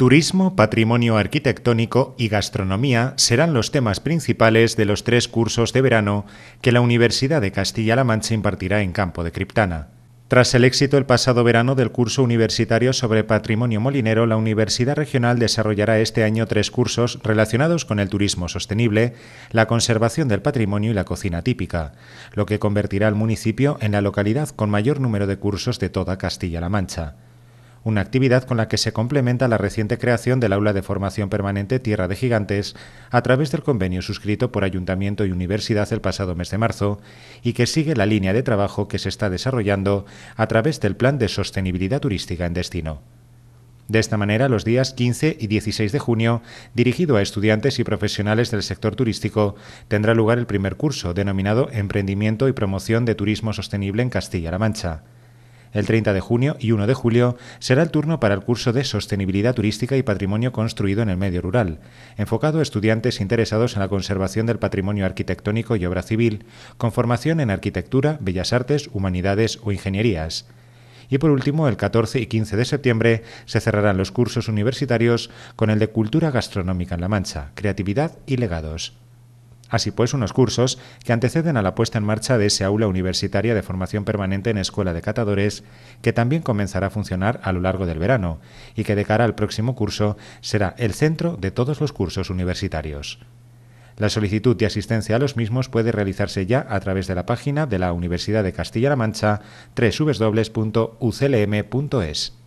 Turismo, patrimonio arquitectónico y gastronomía serán los temas principales de los tres cursos de verano que la Universidad de Castilla-La Mancha impartirá en Campo de Criptana. Tras el éxito el pasado verano del curso universitario sobre patrimonio molinero, la Universidad Regional desarrollará este año tres cursos relacionados con el turismo sostenible, la conservación del patrimonio y la cocina típica, lo que convertirá al municipio en la localidad con mayor número de cursos de toda Castilla-La Mancha una actividad con la que se complementa la reciente creación del Aula de Formación Permanente Tierra de Gigantes a través del convenio suscrito por Ayuntamiento y Universidad el pasado mes de marzo y que sigue la línea de trabajo que se está desarrollando a través del Plan de Sostenibilidad Turística en Destino. De esta manera, los días 15 y 16 de junio, dirigido a estudiantes y profesionales del sector turístico, tendrá lugar el primer curso denominado Emprendimiento y Promoción de Turismo Sostenible en Castilla-La Mancha. El 30 de junio y 1 de julio será el turno para el curso de Sostenibilidad Turística y Patrimonio Construido en el Medio Rural, enfocado a estudiantes interesados en la conservación del patrimonio arquitectónico y obra civil, con formación en arquitectura, bellas artes, humanidades o ingenierías. Y por último, el 14 y 15 de septiembre se cerrarán los cursos universitarios con el de Cultura Gastronómica en La Mancha, Creatividad y Legados. Así pues, unos cursos que anteceden a la puesta en marcha de ese aula universitaria de formación permanente en Escuela de Catadores, que también comenzará a funcionar a lo largo del verano y que de cara al próximo curso será el centro de todos los cursos universitarios. La solicitud de asistencia a los mismos puede realizarse ya a través de la página de la Universidad de Castilla-La Mancha www.uclm.es.